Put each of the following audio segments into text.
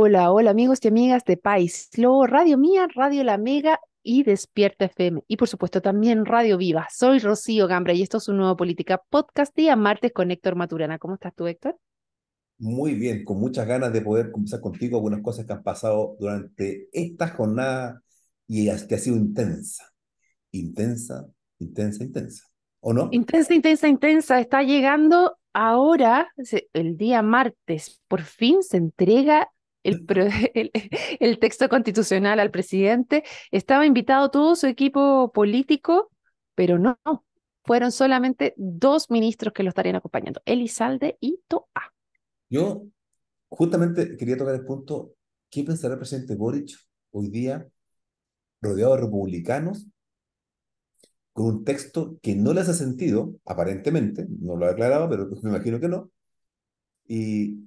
Hola, hola amigos y amigas de País Luego Radio Mía, Radio La Mega y Despierta FM. Y por supuesto también Radio Viva. Soy Rocío Gambra y esto es un nuevo Política Podcast día martes con Héctor Maturana. ¿Cómo estás tú, Héctor? Muy bien, con muchas ganas de poder conversar contigo algunas cosas que han pasado durante esta jornada y que ha sido intensa. Intensa, intensa, intensa. ¿O no? Intensa, intensa, intensa. Está llegando ahora, el día martes, por fin se entrega el, texto constitucional al presidente, estaba invitado todo su equipo político, pero no, fueron solamente dos ministros que lo estarían acompañando, Elizalde y Toa. Yo justamente quería tocar el punto, ¿qué pensará el presidente Boric hoy día rodeado de republicanos con un texto que no le ha sentido, aparentemente, no lo ha aclarado pero me imagino que no, y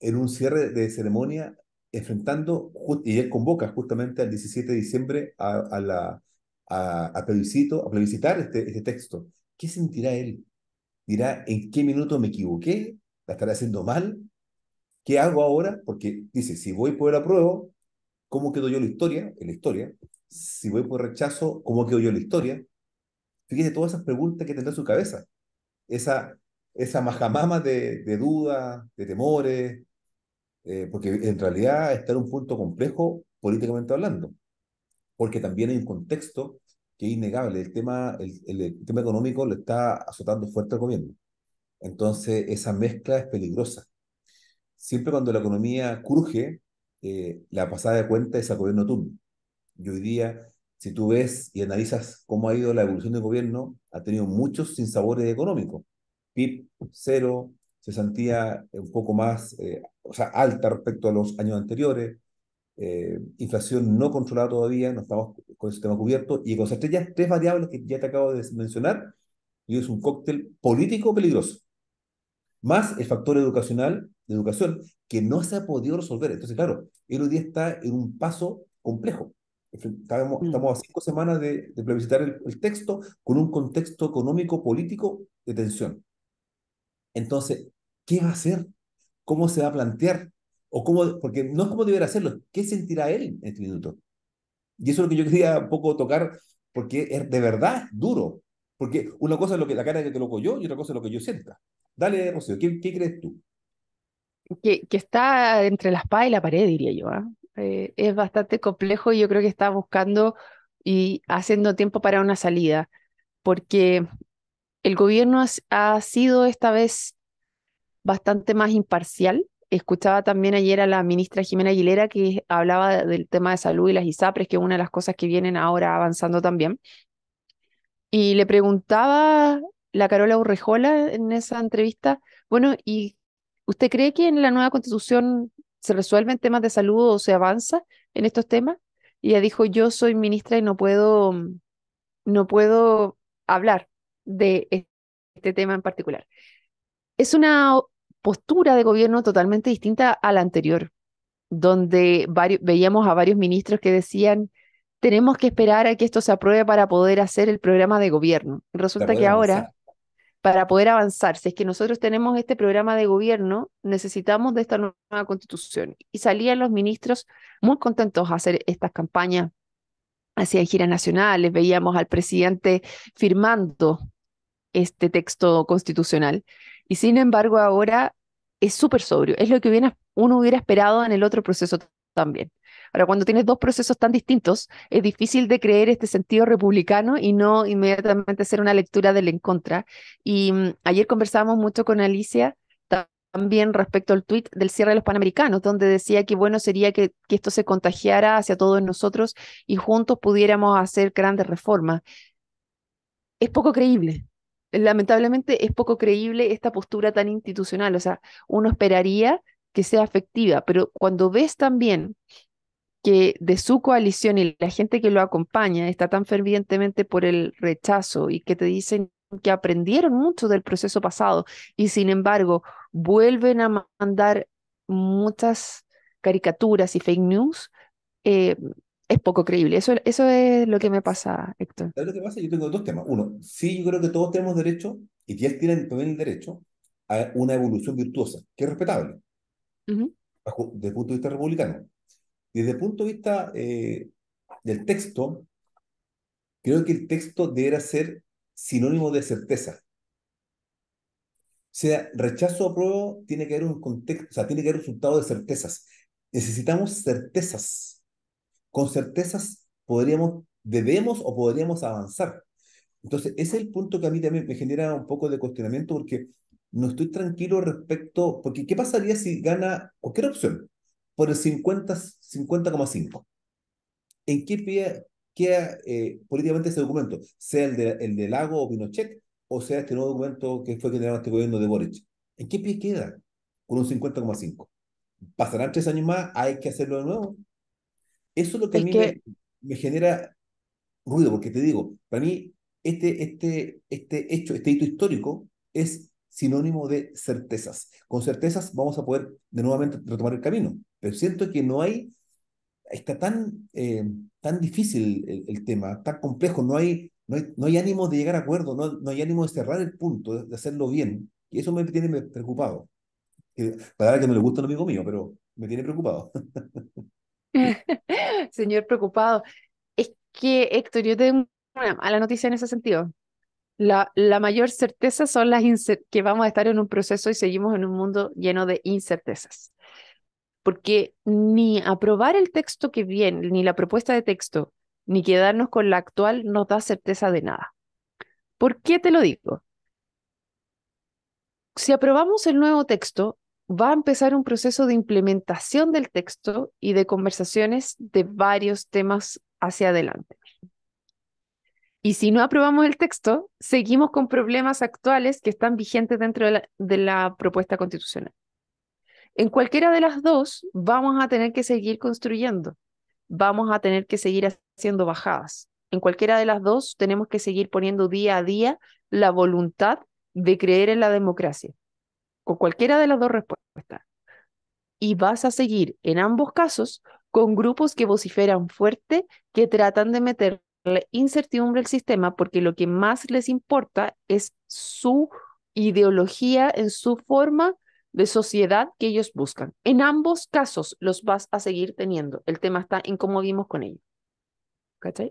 en un cierre de ceremonia enfrentando, y él convoca justamente al 17 de diciembre a, la, a, a, a plebiscitar este, este texto. ¿Qué sentirá él? Dirá, ¿en qué minuto me equivoqué? ¿La estaré haciendo mal? ¿Qué hago ahora? Porque dice, si voy por el apruebo, ¿cómo quedo yo la historia? En la historia. Si voy por rechazo, ¿cómo quedo yo la historia? Fíjese todas esas preguntas que tendrá en su cabeza. Esa, esa majamama de, de dudas, de temores, eh, porque en realidad está en un punto complejo políticamente hablando, porque también hay un contexto que es innegable, el tema, el, tema económico le está azotando fuerte al gobierno. Entonces, esa mezcla es peligrosa. Siempre cuando la economía cruje, eh, la pasada de cuenta es al gobierno turno. Y hoy día, si tú ves y analizas cómo ha ido la evolución del gobierno, ha tenido muchos sinsabores económicos. PIB cero, se sentía un poco más, eh, o sea, alta respecto a los años anteriores, eh, inflación no controlada todavía, no estamos con el sistema cubierto, y con estas tres variables que ya te acabo de mencionar, y es un cóctel político peligroso, más el factor educacional, de educación, que no se ha podido resolver. Entonces, claro, el hoy día está en un paso complejo. Mm. Estamos, a cinco semanas de, de el texto con un contexto económico, político de tensión. Entonces, ¿qué va a hacer? ¿Cómo se va a plantear? O cómo, porque no es como debería hacerlo, ¿qué sentirá él en este minuto? Y eso es lo que yo quería un poco tocar, porque es de verdad duro. Porque una cosa es lo que la cara que te loco yo y otra cosa es lo que yo sienta. Dale, Rocío, ¿qué, crees tú? Que, que, está entre la espada y la pared, diría yo. ¿ah? Eh, es bastante complejo y yo creo que está buscando y haciendo tiempo para una salida, porque el gobierno ha, sido esta vez bastante más imparcial. Escuchaba también ayer a la ministra Jimena Aguilera que hablaba del tema de salud y las ISAPRES, que es una de las cosas que vienen ahora avanzando también. Y le preguntaba la Carola Urrejola en esa entrevista, bueno, ¿y usted cree que en la nueva constitución se resuelven temas de salud o se avanza en estos temas? Y ella dijo, yo soy ministra y no puedo, no puedo hablar de e-, este tema en particular. Es una postura de gobierno totalmente distinta a la anterior, donde veíamos a varios ministros que decían, tenemos que esperar a que esto se apruebe para poder hacer el programa de gobierno. Resulta que ahora, para poder avanzar, si es que nosotros tenemos este programa de gobierno, necesitamos de esta nueva constitución. Y salían los ministros muy contentos a hacer estas campañas, hacían giras nacionales, veíamos al presidente firmando este texto constitucional. Y sin embargo, ahora es súper sobrio, es lo que uno hubiera esperado en el otro proceso también. Ahora, cuando tienes dos procesos tan distintos, es difícil de creer este sentido republicano y no inmediatamente hacer una lectura del en contra. Y mm, ayer conversamos mucho con Alicia también respecto al tuit del cierre de los Panamericanos, donde decía que bueno sería que, que esto se contagiara hacia todos nosotros y juntos pudiéramos hacer grandes reformas. Es poco creíble, lamentablemente es poco creíble esta postura tan institucional, o sea, uno esperaría que sea efectiva, pero cuando ves también que de su coalición y la gente que lo acompaña está tan fervientemente por el rechazo y que te dicen que aprendieron mucho del proceso pasado y sin embargo vuelven a mandar muchas caricaturas y fake news, eh, es poco creíble. Eso, eso es lo que me pasa, Héctor. lo que pasa? Yo tengo dos temas. Uno, sí, yo creo que todos tenemos derecho, y que él tiene también derecho, a una evolución virtuosa, que es respetable, desde el punto de vista republicano. Desde el punto de vista eh, del texto, creo que el texto deberá ser sinónimo de certeza. O sea, rechazo o apruebo tiene que haber un contexto, o sea, tiene que haber resultado de certezas. Necesitamos certezas con certezas podríamos, debemos o podríamos avanzar. Entonces, ese es el punto que a mí también me genera un poco de cuestionamiento porque no estoy tranquilo respecto, porque ¿qué pasaría si gana cualquier opción por el 50,5? ¿En qué pie queda eh, políticamente ese documento? Sea el de, el de Lago o Pinochet, o sea este nuevo documento que fue generado este gobierno de Boric. ¿En qué pie queda con un 50,5? ¿Pasarán tres años más? ¿Hay que hacerlo de nuevo? Eso es lo que a mí Me, genera ruido, porque te digo, para mí este, este, este hecho, este hito histórico es sinónimo de certezas. Con certezas vamos a poder de nuevamente retomar el camino, pero siento que no hay, está tan, eh, tan difícil el, tema, tan complejo, no hay, no hay, ánimo de llegar a acuerdo, no, no hay ánimo de cerrar el punto, de, hacerlo bien, y eso me tiene preocupado. Eh, para que no le gusta a un amigo mío, pero me tiene preocupado. Señor preocupado. Es que, Héctor, yo tengo una mala noticia en ese sentido. La, la mayor certeza son las que vamos a estar en un proceso y seguimos en un mundo lleno de incertezas. Porque ni aprobar el texto que viene, ni la propuesta de texto, ni quedarnos con la actual nos da certeza de nada. ¿Por qué te lo digo? Si aprobamos el nuevo texto, va a empezar un proceso de implementación del texto y de conversaciones de varios temas hacia adelante. Y si no aprobamos el texto, seguimos con problemas actuales que están vigentes dentro de la, propuesta constitucional. En cualquiera de las dos, vamos a tener que seguir construyendo, vamos a tener que seguir haciendo bajadas. En cualquiera de las dos, tenemos que seguir poniendo día a día la voluntad de creer en la democracia, cualquiera de las dos respuestas. Y vas a seguir en ambos casos con grupos que vociferan fuerte, que tratan de meterle incertidumbre al sistema porque lo que más les importa es su ideología en su forma de sociedad que ellos buscan. En ambos casos los vas a seguir teniendo. El tema está en cómo vivimos con ellos.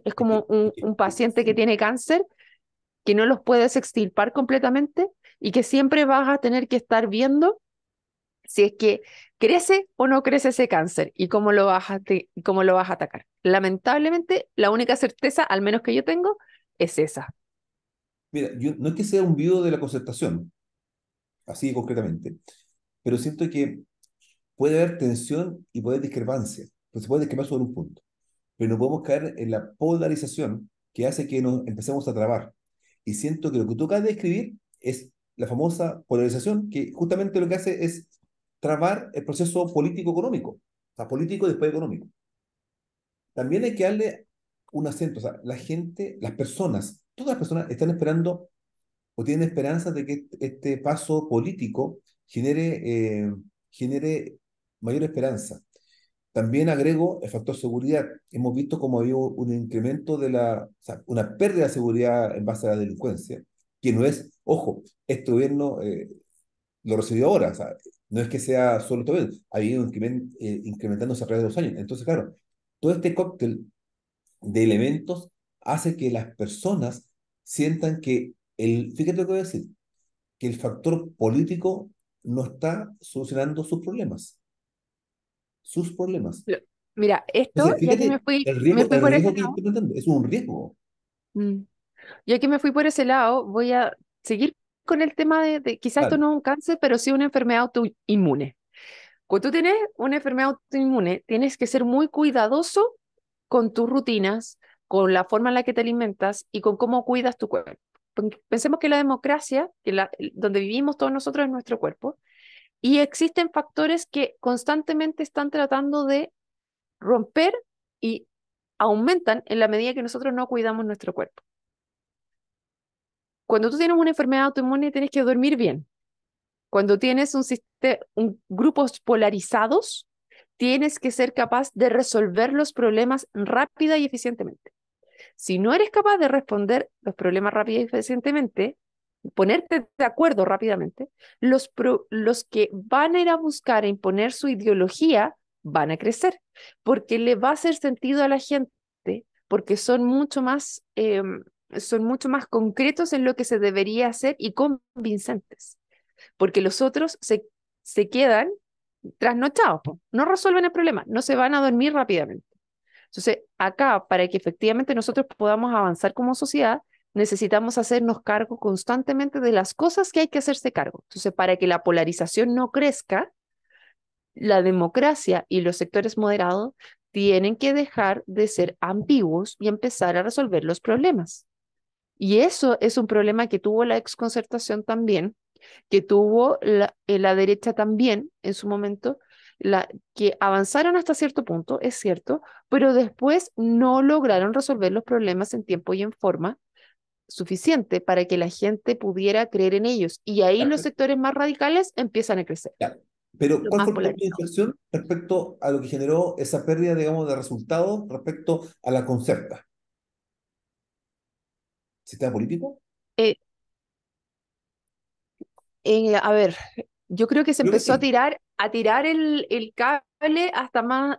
Es como un, un paciente que tiene cáncer, que no los puedes extirpar completamente, y que siempre vas a tener que estar viendo si es que crece o no crece ese cáncer y cómo lo vas a, cómo lo vas a atacar. Lamentablemente, la única certeza, al menos que yo tengo, es esa. Mira, yo, no es que sea un viudo de la concertación, así concretamente, pero siento que puede haber tensión y puede haber discrepancia, pues se puede discrepar sobre un punto, pero no podemos caer en la polarización que hace que nos empecemos a trabar. Y siento que lo que tú acabas de describir es la famosa polarización, que justamente lo que hace es trabar el proceso político-económico, o sea, político después económico. También hay que darle un acento, o sea, la gente, las personas, todas las personas están esperando o tienen esperanza de que este paso político genere, eh, genere mayor esperanza. También agrego el factor seguridad. Hemos visto cómo habido un incremento de la, o sea, una pérdida de seguridad en base a la delincuencia que no es, ojo, este gobierno eh, lo recibió ahora, o sea, no es que sea solo este gobierno, ha ido eh, incrementándose a través de los años. Entonces, claro, todo este cóctel de elementos hace que las personas sientan que el, fíjate lo que voy a decir, que el factor político no está solucionando sus problemas. Sus problemas. Mira, esto ya me me por Es un riesgo. Mm. Ya que me fui por ese lado, voy a seguir con el tema de, quizás esto no es un cáncer, pero sí una enfermedad autoinmune. Cuando tú tienes una enfermedad autoinmune, tienes que ser muy cuidadoso con tus rutinas, con la forma en la que te alimentas y con cómo cuidas tu cuerpo. Pensemos que la democracia, que donde vivimos todos nosotros, es nuestro cuerpo, y existen factores que constantemente están tratando de romper y aumentan en la medida que nosotros no cuidamos nuestro cuerpo. Cuando tú tienes una enfermedad autoinmune, tienes que dormir bien. Cuando tienes un, un grupos polarizados, tienes que ser capaz de resolver los problemas rápida y eficientemente. Si no eres capaz de responder los problemas rápida y eficientemente, ponerte de acuerdo rápidamente, los, los que van a ir a buscar e imponer su ideología van a crecer, porque le va a hacer sentido a la gente, porque son mucho más em, son mucho más concretos en lo que se debería hacer y convincentes, porque los otros se, se quedan trasnochados, no resuelven el problema, no se van a dormir rápidamente. Entonces, acá, para que efectivamente nosotros podamos avanzar como sociedad, necesitamos hacernos cargo constantemente de las cosas que hay que hacerse cargo. Entonces, para que la polarización no crezca, la democracia y los sectores moderados tienen que dejar de ser ambiguos y empezar a resolver los problemas. Y eso es un problema que tuvo la exconcertación también, que tuvo la, eh, la derecha también en su momento, la, que avanzaron hasta cierto punto, es cierto, pero después no lograron resolver los problemas en tiempo y en forma suficiente para que la gente pudiera creer en ellos. Y ahí los sectores más radicales empiezan a crecer. Pero, ¿cuál fue la inversión respecto a lo que generó esa pérdida, digamos, de resultados respecto a la concerta? ¿Sistema político? Eh, eh, a ver, yo creo que se empezó a tirar, a tirar el, el cable hasta más,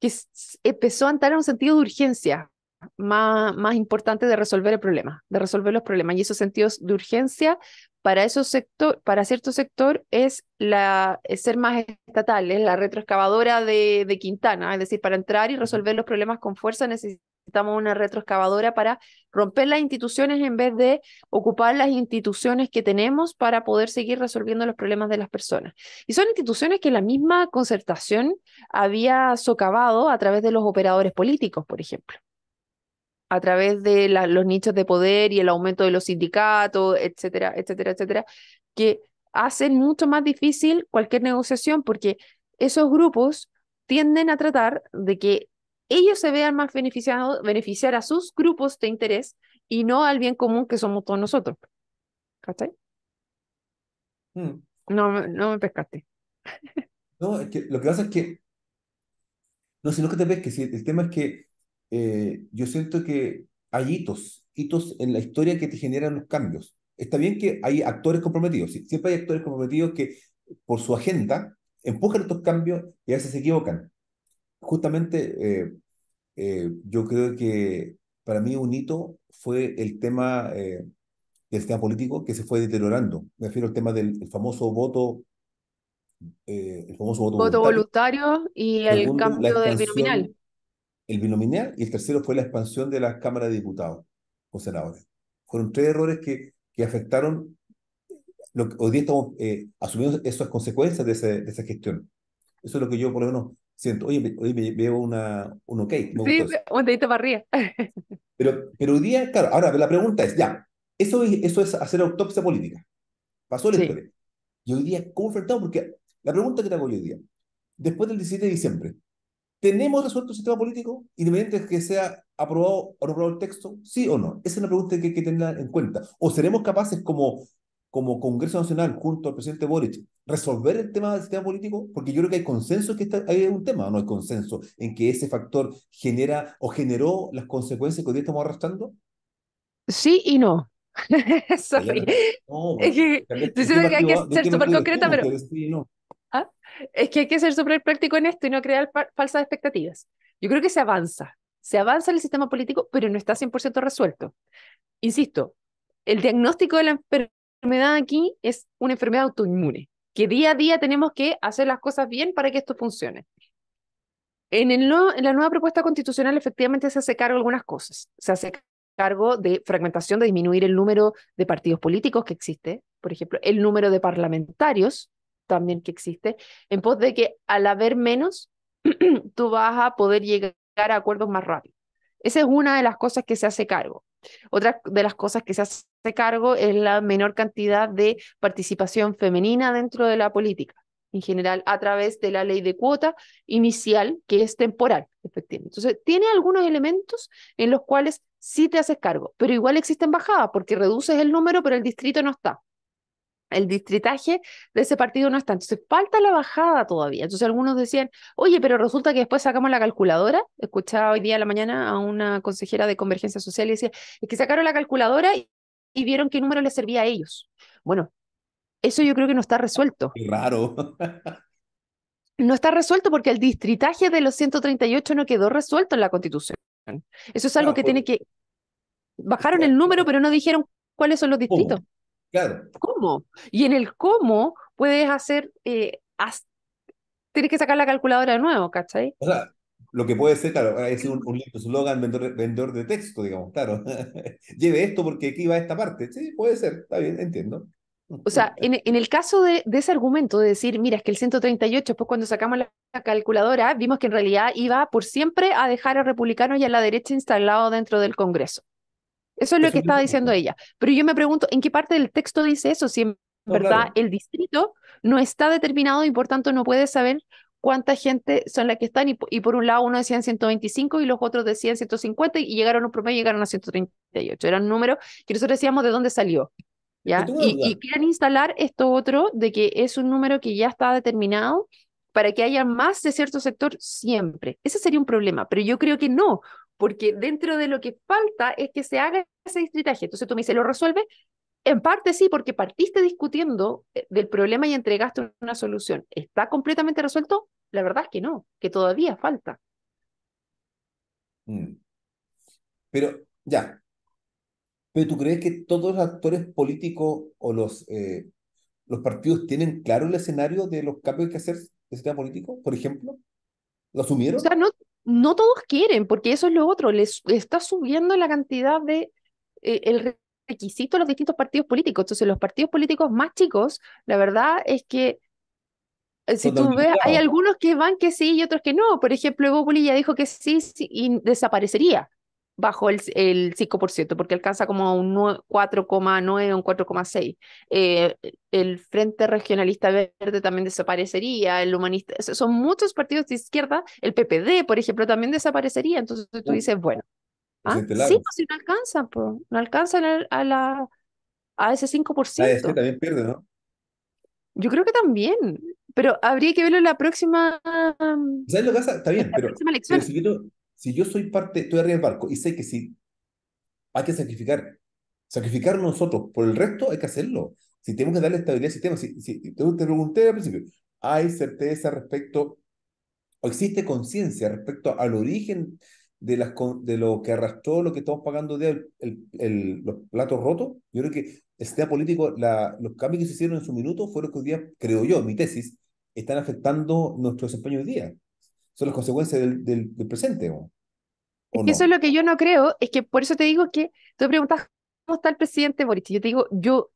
que, empezó a entrar en un sentido de urgencia más, más importante de resolver el problema, de resolver los problemas. Y esos sentidos de urgencia para, esos sector, para cierto sector es, la, ser más estatal, es la retroexcavadora de, de Quintana, es decir, para entrar y resolver los problemas con fuerza necesitamos necesitamos una retroexcavadora para romper las instituciones en vez de ocupar las instituciones que tenemos para poder seguir resolviendo los problemas de las personas. Y son instituciones que la misma concertación había socavado a través de los operadores políticos, por ejemplo a través de los nichos de poder y el aumento de los sindicatos, etcétera, etcétera, etcétera, que hacen mucho más difícil cualquier negociación porque esos grupos tienden a tratar de que ellos se vean más beneficiados, beneficiar a sus grupos de interés y no al bien común que somos todos nosotros. ¿Cachai? Hmm. No, me pescaste. No, es que lo que pasa es que. No, sino que te pesques. el tema es que eh, yo siento que hay hitos, hitos en la historia que te generan los cambios. Está bien que hay actores comprometidos, siempre hay actores comprometidos que por su agenda empujan estos cambios y a veces se equivocan justamente eh, eh, yo creo que para mí un hito fue el tema eh, del tema político que se fue deteriorando. Me refiero al tema del famoso voto. el famoso voto, voluntario, y el cambio del binominal. El binominal y el tercero fue la expansión de la Cámara de Diputados o senadores. Fueron tres errores que, que afectaron lo que hoy día estamos asumiendo esas consecuencias de, ese, de, esa gestión. Eso es lo que yo por lo menos siento, oye, hoy veo una, un ok. sí, un dedito para arriba. pero, pero hoy día, claro, ahora la pregunta es, ya, eso es, eso es hacer autopsia política. Pasó la historia. Y hoy día, ¿cómo enfrentamos? Porque la pregunta que te hago hoy día, después del 17 de diciembre, ¿tenemos resuelto el sistema político independientemente de que sea aprobado o no aprobado el texto? ¿Sí o no? Esa es la pregunta que hay que tener en cuenta. ¿O seremos capaces como como Congreso Nacional, junto al presidente Boric, resolver el tema del sistema político? Porque yo creo que hay consenso que hay un tema, no hay consenso, en que ese factor genera o generó las consecuencias que hoy estamos arrastrando. Sí y no. que ah, ser ¿Ah? Es que hay que ser súper práctico en esto y no crear falsas expectativas. Yo creo que se avanza, se avanza en el sistema político, pero no está 100% resuelto. Insisto, el diagnóstico de la enfermedad aquí es una enfermedad autoinmune, que día a día tenemos que hacer las cosas bien para que esto funcione. En, en la nueva propuesta constitucional efectivamente se hace cargo de algunas cosas. Se hace cargo de fragmentación, de disminuir el número de partidos políticos que existe, por ejemplo, el número de parlamentarios también que existe, en pos de que al haber menos, tú vas a poder llegar a acuerdos más rápido. Esa es una de las cosas que se hace cargo. Otra de las cosas que se hace cargo es la menor cantidad de participación femenina dentro de la política, en general a través de la ley de cuota inicial, que es temporal, efectivamente. Entonces, tiene algunos elementos en los cuales sí te haces cargo, pero igual existen bajadas porque reduces el número, pero el distrito no está el distritaje de ese partido no está. Entonces falta la bajada todavía. Entonces algunos decían, oye, pero resulta que después sacamos la calculadora. Escuchaba hoy día a la mañana a una consejera de Convergencia Social y decía, es que sacaron la calculadora y, vieron qué número les servía a ellos. Bueno, eso yo creo que no está resuelto. Raro. no está resuelto porque el distritaje de los 138 no quedó resuelto en la Constitución. Eso es algo ah, que tiene que... Bajaron el número, pero no dijeron cuáles son los distritos. Claro. ¿Cómo? Y en el cómo puedes hacer, eh, tienes que sacar la calculadora de nuevo, ¿cachai? O sea, lo que puede ser, claro, es un, un slogan vendedor, de texto, digamos, claro. Lleve esto porque aquí va esta parte. Sí, puede ser, está bien, entiendo. O sea, en, el caso de, ese argumento de decir, mira, es que el 138, pues cuando sacamos la, calculadora, vimos que en realidad iba por siempre a dejar a republicanos y a la derecha instalado dentro del Congreso. Eso es lo que estaba diciendo ella. Pero yo me pregunto, ¿en qué parte del texto dice eso? Si en verdad el distrito no está determinado y por tanto no puede saber cuánta gente son las que están y, por un lado uno decían 125 y los otros decían 150 y llegaron a un promedio llegaron a 138. Era un número que nosotros decíamos de dónde salió. ¿ya? Y, y quieren instalar esto otro de que es un número que ya está determinado para que haya más de cierto sector siempre. Ese sería un problema, pero yo creo que no, porque dentro de lo que falta es que se haga ese distritaje. Entonces tú me dices, ¿lo resuelve? En parte sí, porque partiste discutiendo eh, del problema y entregaste una solución. ¿Está completamente resuelto? La verdad es que no, que todavía falta. Mm. Pero ya, ¿pero tú crees que todos los actores políticos o los, eh, los partidos tienen claro el escenario de los cambios que hacer el sistema político, por ejemplo? ¿Lo asumieron? O sea, no, no todos quieren, porque eso es lo otro, les está subiendo la cantidad de eh, el requisito de los distintos partidos políticos. Entonces, los partidos políticos más chicos, la verdad es que eh, si tú ves, hay algunos que van que sí y otros que no. Por ejemplo, Poli ya dijo que sí, y desaparecería bajo el, 5%, porque alcanza como un 4,9 o un 4,6. Eh, el Frente Regionalista Verde también desaparecería, el humanista, son muchos partidos de izquierda, el PPD, por ejemplo, también desaparecería, entonces tú dices, bueno, ah, pues, si sí, no alcanza, no alcanza a, ese 5%. E yo creo que también, pero habría que verlo en la próxima... ¿Sabes lo que pasa? Está bien, pero, si yo soy parte, estoy arriba del barco y sé que si hay que sacrificar, sacrificar nosotros por el resto, hay que hacerlo. Si tenemos que darle estabilidad al sistema, si, te, pregunté al principio, ¿hay certeza respecto o existe conciencia respecto al origen de, las, de lo que arrastró lo que estamos pagando de el, los platos rotos? Yo creo que el sistema político, la, los cambios que se hicieron en su minuto fueron los que hoy día, creo yo, mi tesis, están afectando nuestro desempeño hoy día son las consecuencias del, presente. ¿o? Eso es lo que yo no creo, es que por eso te digo que tú preguntas cómo está el presidente Boric, yo te digo, yo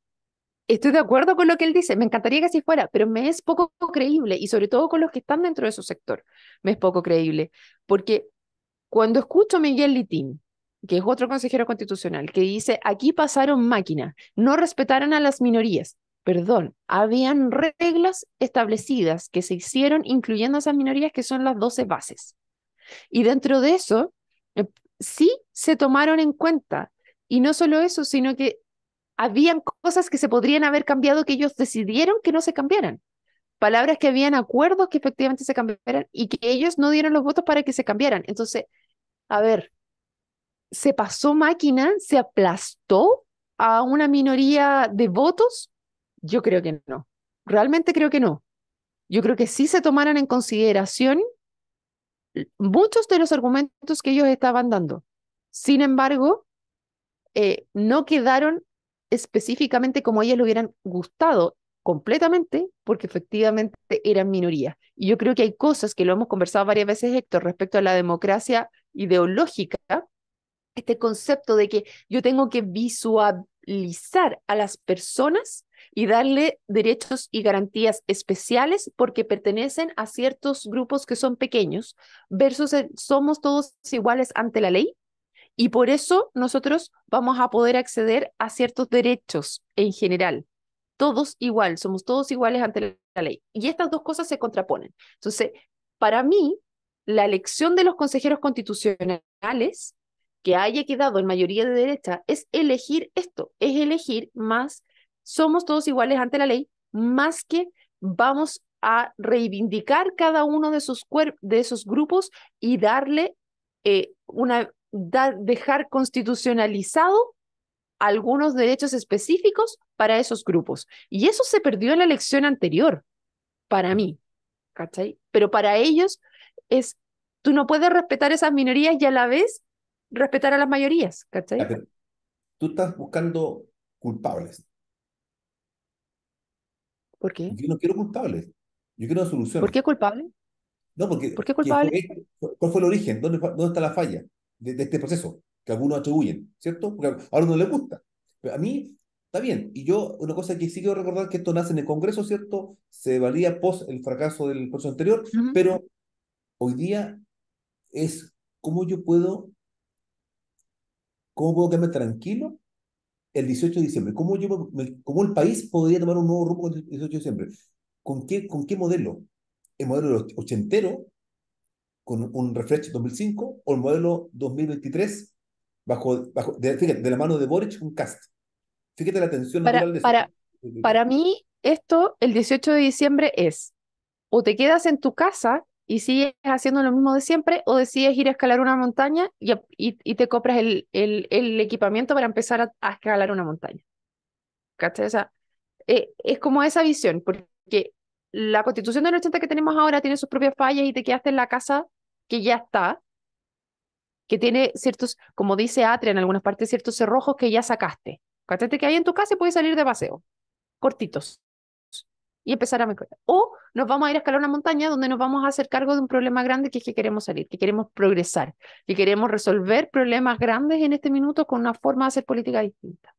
estoy de acuerdo con lo que él dice, me encantaría que así fuera, pero me es poco creíble, y sobre todo con los que están dentro de su sector, me es poco creíble, porque cuando escucho a Miguel Litín, que es otro consejero constitucional, que dice, aquí pasaron máquinas, no respetaron a las minorías, perdón, habían reglas establecidas que se hicieron incluyendo esas minorías que son las 12 bases. Y dentro de eso, eh, sí se tomaron en cuenta. Y no solo eso, sino que habían cosas que se podrían haber cambiado que ellos decidieron que no se cambiaran. Palabras que habían acuerdos que efectivamente se cambiaran y que ellos no dieron los votos para que se cambiaran. Entonces, a ver, se pasó máquina, se aplastó a una minoría de votos yo creo que no. Realmente creo que no. Yo creo que sí se tomaran en consideración muchos de los argumentos que ellos estaban dando. Sin embargo, eh, no quedaron específicamente como a ellos le hubieran gustado completamente, porque efectivamente eran minorías. Y yo creo que hay cosas que lo hemos conversado varias veces, Héctor, respecto a la democracia ideológica, este concepto de que yo tengo que visualizar a las personas y darle derechos y garantías especiales porque pertenecen a ciertos grupos que son pequeños versus somos todos iguales ante la ley y por eso nosotros vamos a poder acceder a ciertos derechos en general. Todos igual, somos todos iguales ante la ley. Y estas dos cosas se contraponen. Entonces, para mí, la elección de los consejeros constitucionales que haya quedado en mayoría de derecha es elegir esto, es elegir más somos todos iguales ante la ley, más que vamos a reivindicar cada uno de de esos grupos y darle eh, una, dejar constitucionalizado algunos derechos específicos para esos grupos. Y eso se perdió en la elección anterior, para mí, ¿cachai? Pero para ellos es, tú no puedes respetar esas minorías y a la vez respetar a las mayorías, Tú estás buscando culpables, ¿Por qué? Yo no quiero culpables. Yo quiero una solución. ¿Por qué culpable? No, porque. ¿Por qué culpable? Este, ¿Cuál fue el origen? ¿Dónde, dónde está la falla de, este proceso? Que algunos atribuyen, ¿cierto? Porque ahora no les gusta. Pero a mí, está bien. Y yo, una cosa que sí quiero recordar que esto nace en el Congreso, ¿cierto? Se valía post el fracaso del proceso anterior, pero hoy día es cómo yo puedo. ¿Cómo puedo quedarme tranquilo el 18 de diciembre? ¿Cómo, yo, el país podría tomar un nuevo rumbo el 18 de diciembre? ¿Con qué, con qué modelo? ¿El modelo ochentero con un refresh 2005 o el modelo 2023 bajo, bajo de, la mano de Boric con Cast? Fíjate la tensión para, de para, para mí, esto, el 18 de diciembre es o te quedas en tu casa y sigues haciendo lo mismo de siempre o decides ir a escalar una montaña y, y, te compras el, el, equipamiento para empezar a, escalar una montaña. ¿Cachai? Eh, es como esa visión, porque la constitución del 80 que tenemos ahora tiene sus propias fallas y te quedaste en la casa que ya está, que tiene ciertos, como dice Atria en algunas partes, ciertos cerrojos que ya sacaste. ¿Cachai? que hay en tu casa y puedes salir de paseo, cortitos y empezar a mejorar. O nos vamos a ir a escalar una montaña donde nos vamos a hacer cargo de un problema grande que es que queremos salir, que queremos progresar, que queremos resolver problemas grandes en este minuto con una forma de hacer política distinta.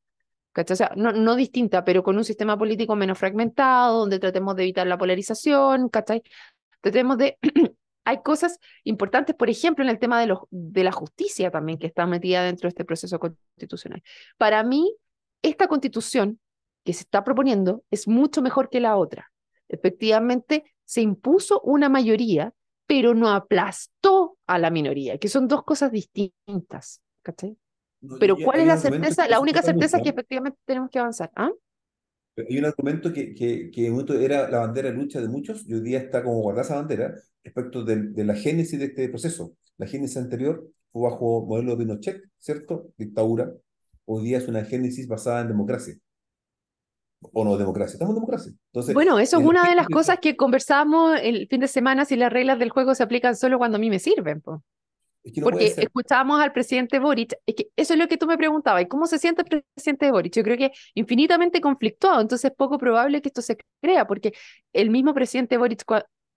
O sea, no, distinta, pero con un sistema político menos fragmentado, donde tratemos de evitar la polarización, ¿cachai? Tratemos de... Hay cosas importantes, por ejemplo, en el tema de, los, de la justicia también, que está metida dentro de este proceso constitucional. Para mí, esta constitución que se está proponiendo es mucho mejor que la otra. Efectivamente, se impuso una mayoría, pero no aplastó a la minoría, que son dos cosas distintas. ¿cachai? pero ¿cuál es la certeza? La única certeza es que efectivamente tenemos que avanzar. ¿Ah? Hay un argumento que, que, que en un momento era la bandera de lucha de muchos y hoy día está como guardada esa bandera respecto de, la génesis de este proceso. La génesis anterior fue bajo modelo de Pinochet, ¿cierto? Dictadura. Hoy día es una génesis basada en democracia o no democracia. Estamos en democracia. Entonces, bueno, eso es una de las cosas que conversamos el fin de semana, si las reglas del juego se aplican solo cuando a mí me sirven. Porque escuchábamos al presidente Boric, es que eso es lo que tú me preguntabas, ¿y cómo se siente el presidente Boric? Yo creo que infinitamente conflictuado, entonces es poco probable que esto se crea, porque el mismo presidente Boric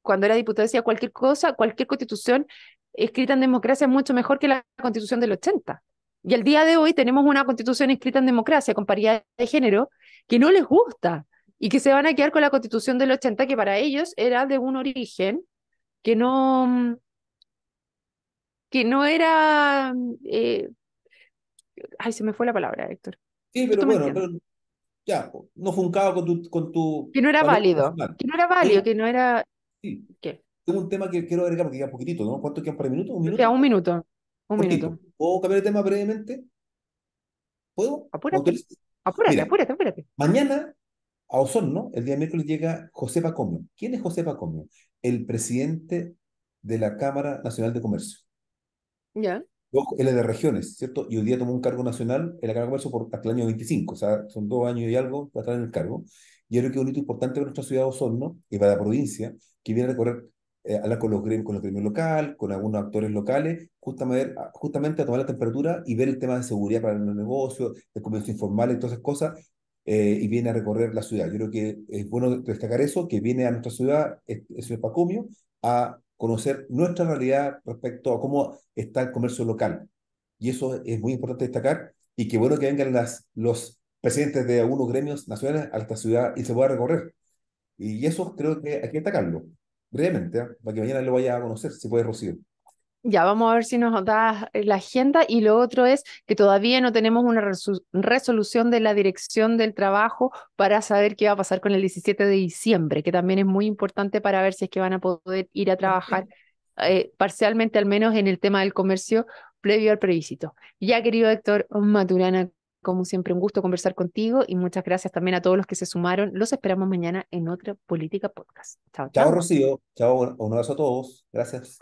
cuando era diputado decía cualquier cosa, cualquier constitución escrita en democracia es mucho mejor que la constitución del 80. Y al día de hoy tenemos una constitución escrita en democracia con paridad de género que no les gusta y que se van a quedar con la constitución del 80 que para ellos era de un origen que no, mm, que no era... Eh, ay, se me fue la palabra, Héctor. Sí, pero bueno, ya, no juncaba con tu, con tu... Que no era válido, que no era válido, que no era... Sí. ¿Qué? Tengo un tema que quiero agregar porque ya poquitito, ¿no? ¿Cuánto quedan para el minuto? ¿Un minuto? Queda un minuto. Un minuto. ¿Puedo cambiar de tema brevemente? ¿Puedo? Apúrate. Apúrate, apúrate, Mañana a Osorno, el día miércoles, llega José Pacomio. ¿Quién es José Pacomio? El presidente de la Cámara Nacional de Comercio. Ya. Él es de regiones, ¿cierto? Y hoy día tomó un cargo nacional en la Cámara de Comercio por, hasta el año 25, o sea, son dos años y algo para estar en el cargo. Y creo que es un hito importante para nuestra ciudad de Osorno y para la provincia, que viene a recorrer eh, hablar con los con los gremios local, con algunos actores locales, justamente, justamente a tomar la temperatura y ver el tema de seguridad para los negocios, el comercio informal y todas esas cosas, eh, y viene a recorrer la ciudad. Yo creo que es bueno destacar eso, que viene a nuestra ciudad, el señor Pacomio, a conocer nuestra realidad respecto a cómo está el comercio local. Y eso es muy importante destacar, y que bueno que vengan las, los presidentes de algunos gremios nacionales a esta ciudad y se pueda recorrer. Y eso creo que hay que destacarlo. ¿eh? para que mañana lo vaya a conocer, si puede Rocío. Ya, vamos a ver si nos da la agenda. Y lo otro es que todavía no tenemos una resolución de la dirección del trabajo para saber qué va a pasar con el 17 de diciembre, que también es muy importante para ver si es que van a poder ir a trabajar eh, parcialmente, al menos en el tema del comercio, previo al previsto Ya, querido Héctor Maturana, como siempre un gusto conversar contigo y muchas gracias también a todos los que se sumaron. Los esperamos mañana en otra Política Podcast. Chao, chao. Chao, Rocío. Chao, un abrazo a todos. Gracias.